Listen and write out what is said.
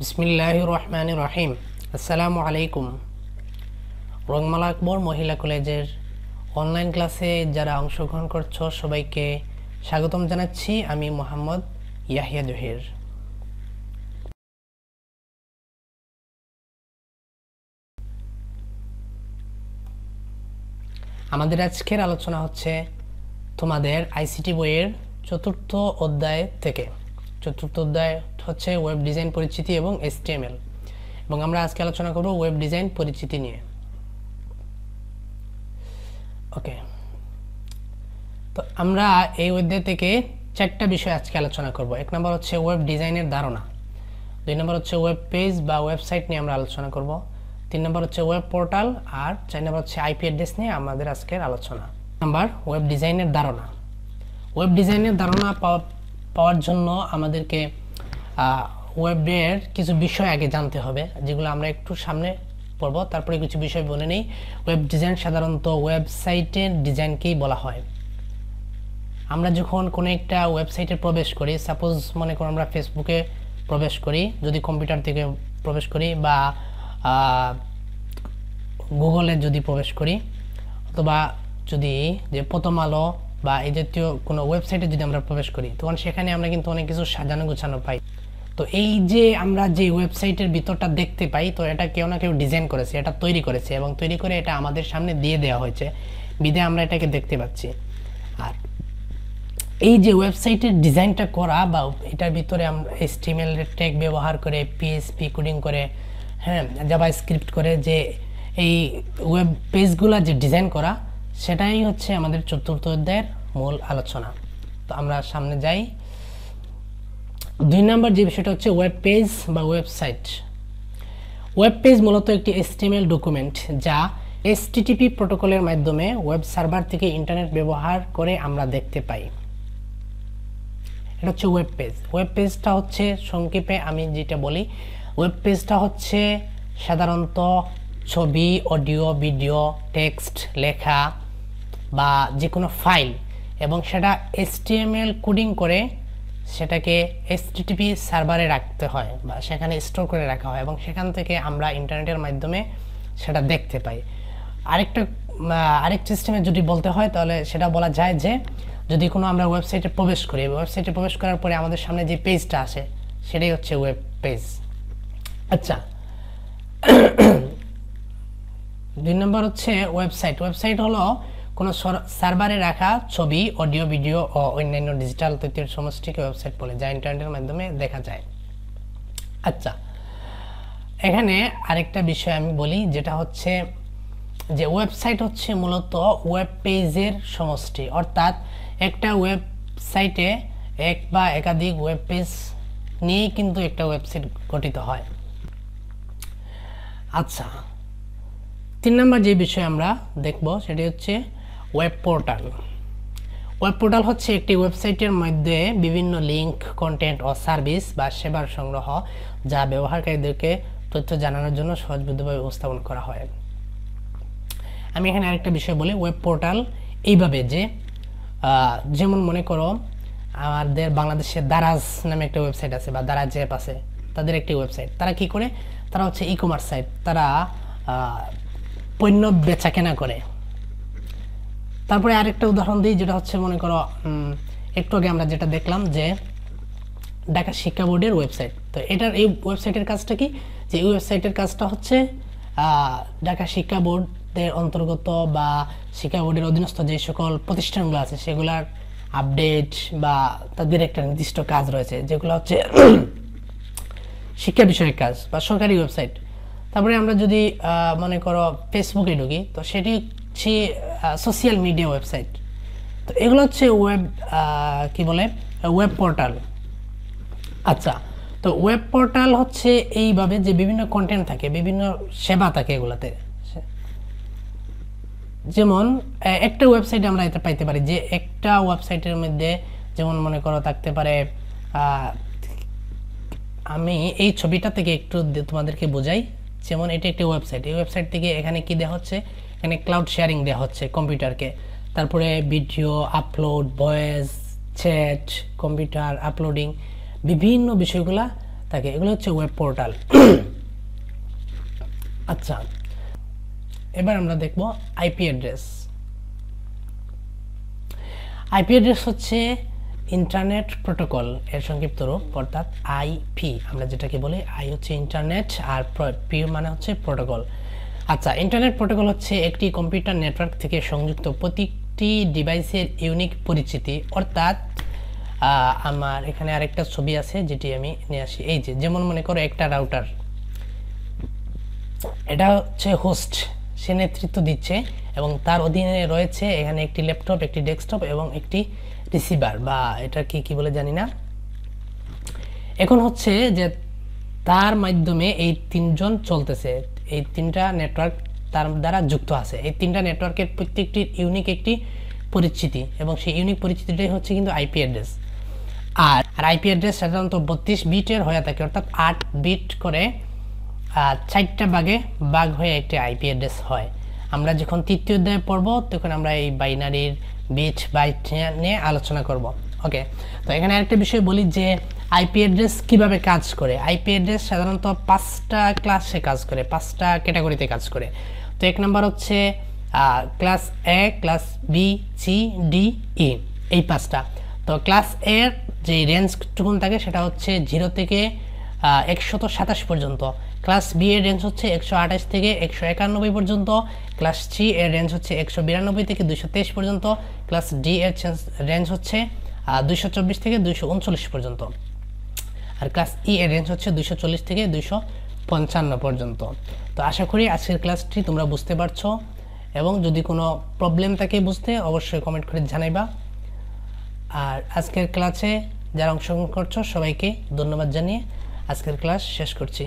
বিসমিল্লাহ রহমান রহিম আসসালামু আলাইকুম রংমালা আকবর মহিলা কলেজের অনলাইন ক্লাসে যারা অংশগ্রহণ করছো সবাইকে স্বাগতম জানাচ্ছি আমি মোহাম্মদ ইয়াহিয়া জহির আমাদের আজকের আলোচনা হচ্ছে তোমাদের আইসিটি বইয়ের চতুর্থ অধ্যায় থেকে চতুর্থ অধ্যায় হচ্ছে ওয়েব ডিজাইন পরিচিতি এবং এসটিএমএল এবং আমরা আজকে আলোচনা করব ওয়েব ডিজাইন পরিচিতি নিয়ে ওকে তো আমরা এই অধ্যায় থেকে চারটা বিষয় আজকে আলোচনা করব এক নম্বর হচ্ছে ওয়েব ডিজাইনের ধারণা দুই নম্বর হচ্ছে ওয়েব পেজ বা ওয়েবসাইট নিয়ে আমরা আলোচনা করব তিন নম্বর হচ্ছে ওয়েব পোর্টাল আর চার নম্বর হচ্ছে আইপি অ্যাড্রেস নিয়ে আমাদের আজকের আলোচনা নাম্বার ওয়েব ডিজাইনের ধারণা ওয়েব ডিজাইনের ধারণা পাওয়ার জন্য আমাদেরকে ওয়েবের কিছু বিষয় আগে জানতে হবে যেগুলো আমরা একটু সামনে পড়ব তারপরে কিছু বিষয় বলে নেই ওয়েব ডিজাইন সাধারণত ওয়েবসাইটের ডিজাইনকেই বলা হয় আমরা যখন কোনো একটা ওয়েবসাইটে প্রবেশ করি সাপোজ মনে করো আমরা ফেসবুকে প্রবেশ করি যদি কম্পিউটার থেকে প্রবেশ করি বা গুগলে যদি প্রবেশ করি অথবা যদি যে প্রথম আলো বা এই জাতীয় কোনো ওয়েবসাইটে যদি আমরা প্রবেশ করি তখন সেখানে আমরা কিন্তু অনেক কিছু সাজানো গুছানো পাই তো এই যে আমরা যে ওয়েবসাইটের ভিতরটা দেখতে পাই তো এটা কেউ না কেউ ডিজাইন করেছে এটা তৈরি করেছে এবং তৈরি করে এটা আমাদের সামনে দিয়ে দেওয়া হয়েছে বিদে আমরা এটাকে দেখতে পাচ্ছি আর এই যে ওয়েবসাইটের ডিজাইনটা করা বা এটার ভিতরে আমরা স্টিমেল ট্যাগ ব্যবহার করে পিএসপি কোডিং করে হ্যাঁ জাবা স্ক্রিপ্ট করে যে এই ওয়েব পেজগুলো যে ডিজাইন করা সেটাই হচ্ছে আমাদের চতুর্থ অধ্যায়ের মূল আলোচনা তো আমরা সামনে যাই দুই নম্বর যে বিষয়টা হচ্ছে ওয়েব পেজ বা ওয়েবসাইট ওয়েব পেজ মূলত একটি এসটিএমএল ডকুমেন্ট যা এসটিটিপি প্রোটোকলের মাধ্যমে ওয়েব সার্ভার থেকে ইন্টারনেট ব্যবহার করে আমরা দেখতে পাই এটা হচ্ছে ওয়েব পেজ ওয়েব পেজটা হচ্ছে সংক্ষেপে আমি যেটা বলি ওয়েব পেজটা হচ্ছে সাধারণত ছবি অডিও ভিডিও টেক্সট লেখা বা যে কোনো ফাইল এবং সেটা এসটিএমএল কোডিং করে সেটাকে এসটিটিপি সার্ভারে রাখতে হয় বা সেখানে স্টোর করে রাখা হয় এবং সেখান থেকে আমরা ইন্টারনেটের মাধ্যমে সেটা দেখতে পাই আরেকটা আরেক সিস্টেমে যদি বলতে হয় তাহলে সেটা বলা যায় যে যদি কোনো আমরা ওয়েবসাইটে প্রবেশ করি ওয়েবসাইটে প্রবেশ করার পরে আমাদের সামনে যে পেজটা আসে সেটাই হচ্ছে ওয়েব পেজ আচ্ছা দুই নম্বর হচ্ছে ওয়েবসাইট ওয়েবসাইট হলো কোনো সার্ভারে রাখা ছবি অডিও ভিডিও ও অন্যান্য ডিজিটাল তথ্যের সমষ্টিকে ওয়েবসাইট বলে যা ইন্টারনেটের মাধ্যমে দেখা যায় আচ্ছা এখানে আরেকটা বিষয় আমি বলি যেটা হচ্ছে যে ওয়েবসাইট হচ্ছে মূলত ওয়েব পেজের সমষ্টি অর্থাৎ একটা ওয়েবসাইটে এক বা একাধিক ওয়েব পেজ নিয়েই কিন্তু একটা ওয়েবসাইট গঠিত হয় আচ্ছা তিন নম্বর যে বিষয় আমরা দেখব সেটি হচ্ছে ওয়েব পোর্টাল ওয়েব পোর্টাল হচ্ছে একটি ওয়েবসাইটের মধ্যে বিভিন্ন লিঙ্ক কন্টেন্ট ও সার্ভিস বা সেবার সংগ্রহ যা ব্যবহারকারীদেরকে তথ্য জানানোর জন্য সহজবদ্ধভাবে উপস্থাপন করা হয় আমি এখানে আরেকটা বিষয় বলি ওয়েব পোর্টাল এইভাবে যে যেমন মনে করো আমাদের বাংলাদেশে দারাজ নামে একটা ওয়েবসাইট আছে বা দারাজ অ্যাপ আছে তাদের একটি ওয়েবসাইট তারা কি করে তারা হচ্ছে ই কমার্স সাইট তারা পণ্য বেচা কেনা করে তারপরে আরেকটা উদাহরণ দিই যেটা হচ্ছে মনে করো একটু আগে আমরা যেটা দেখলাম যে ঢাকা শিক্ষা বোর্ডের ওয়েবসাইট তো এটার এই ওয়েবসাইটের কাজটা কি যে এই ওয়েবসাইটের কাজটা হচ্ছে ঢাকা শিক্ষা বোর্ডের অন্তর্গত বা শিক্ষা বোর্ডের অধীনস্থ যে সকল প্রতিষ্ঠানগুলো আছে সেগুলার আপডেট বা তাদের একটা নির্দিষ্ট কাজ রয়েছে যেগুলো হচ্ছে শিক্ষা বিষয়ক কাজ বা সরকারি ওয়েবসাইট তারপরে আমরা যদি মনে করো ফেসবুকে ঢুকি তো সেটি হচ্ছে সোশ্যাল মিডিয়া ওয়েবসাইট তো এগুলো হচ্ছে ওয়েব কি বলে ওয়েব পোর্টাল আচ্ছা তো ওয়েব পোর্টাল হচ্ছে এইভাবে যে বিভিন্ন কন্টেন্ট থাকে বিভিন্ন সেবা থাকে এগুলোতে যেমন একটা ওয়েবসাইটে আমরা এটা পাইতে পারি যে একটা ওয়েবসাইটের মধ্যে যেমন মনে করো থাকতে পারে আমি এই ছবিটা থেকে একটু তোমাদেরকে বোঝাই যেমন এটি একটি ওয়েবসাইট এই ওয়েবসাইট থেকে এখানে কি দেওয়া হচ্ছে এখানে ক্লাউড শেয়ারিং দেওয়া হচ্ছে কম্পিউটারকে তারপরে video upload voice chat computer uploading বিভিন্ন বিষয়গুলা থাকে এগুলো হচ্ছে ওয়েব পোর্টাল আচ্ছা এবার আমরা দেখব আইপি অ্যাড্রেস আইপি অ্যাড্রেস হচ্ছে ইন্টারনেট প্রোটোকল এর সংক্ষিপ্ত রূপ অর্থাৎ আইপি আমরা যেটাকে বলি আই হচ্ছে ইন্টারনেট আর পি মানে হচ্ছে প্রোটোকল আচ্ছা ইন্টারনেট প্রোটোকল হচ্ছে একটি কম্পিউটার নেটওয়ার্ক থেকে সংযুক্ত প্রতিটি ডিভাইসের ইউনিক পরিচিতি অর্থাৎ আমার এখানে আরেকটা ছবি আছে যেটি আমি নিয়ে আসি এই যে যেমন মনে করো একটা রাউটার এটা হচ্ছে হোস্ট সে নেতৃত্ব দিচ্ছে এবং তার অধীনে রয়েছে এখানে একটি ল্যাপটপ একটি ডেস্কটপ এবং একটি রিসিভার বা এটা কি কি বলে জানি না এখন হচ্ছে যে তার মাধ্যমে এই তিনজন চলতেছে এই তিনটা নেটওয়ার্ক তার দ্বারা যুক্ত আছে এই তিনটা নেটওয়ার্কের প্রত্যেকটির ইউনিক একটি পরিচিতি এবং সেই ইউনিক পরিচিতিটাই হচ্ছে কিন্তু আইপি অ্যাড্রেস আর আইপি অ্যাড্রেস সাধারণত বত্রিশ বিটের হয়ে থাকে অর্থাৎ আট বিট করে চারটা বাগে বাঘ হয়ে একটি আইপি অ্যাড্রেস হয় আমরা যখন তৃতীয় অধ্যায়ে পড়ব তখন আমরা এই বাইনারির বিট বাইট নিয়ে আলোচনা করব ওকে তো এখানে আরেকটা বিষয় বলি যে আইপি অ্যাড্রেস কীভাবে কাজ করে আইপি অ্যাড্রেস সাধারণত পাঁচটা ক্লাসে কাজ করে পাঁচটা ক্যাটাগরিতে কাজ করে তো এক নম্বর হচ্ছে class A class B C D E এই পাঁচটা তো ক্লাস এর যে রেঞ্জটুকুন থাকে সেটা হচ্ছে জিরো থেকে একশত সাতাশ পর্যন্ত ক্লাস বি এর রেঞ্জ হচ্ছে একশো আঠাশ থেকে একশো একানব্বই পর্যন্ত ক্লাস সি এর রেঞ্জ হচ্ছে একশো বিরানব্বই থেকে দুশো তেইশ পর্যন্ত ক্লাস ডি এর রেঞ্জ হচ্ছে দুশো চব্বিশ থেকে দুশো উনচল্লিশ পর্যন্ত আর ক্লাস ই e এর রেঞ্জ হচ্ছে দুশো চল্লিশ থেকে দুশো পঞ্চান্ন পর্যন্ত তো আশা করি আজকের ক্লাসটি তোমরা বুঝতে পারছো এবং যদি কোনো প্রবলেম থাকে বুঝতে অবশ্যই কমেন্ট করে জানাইবা আর আজকের ক্লাসে যারা অংশগ্রহণ করছো সবাইকে ধন্যবাদ জানিয়ে আজকের ক্লাস শেষ করছি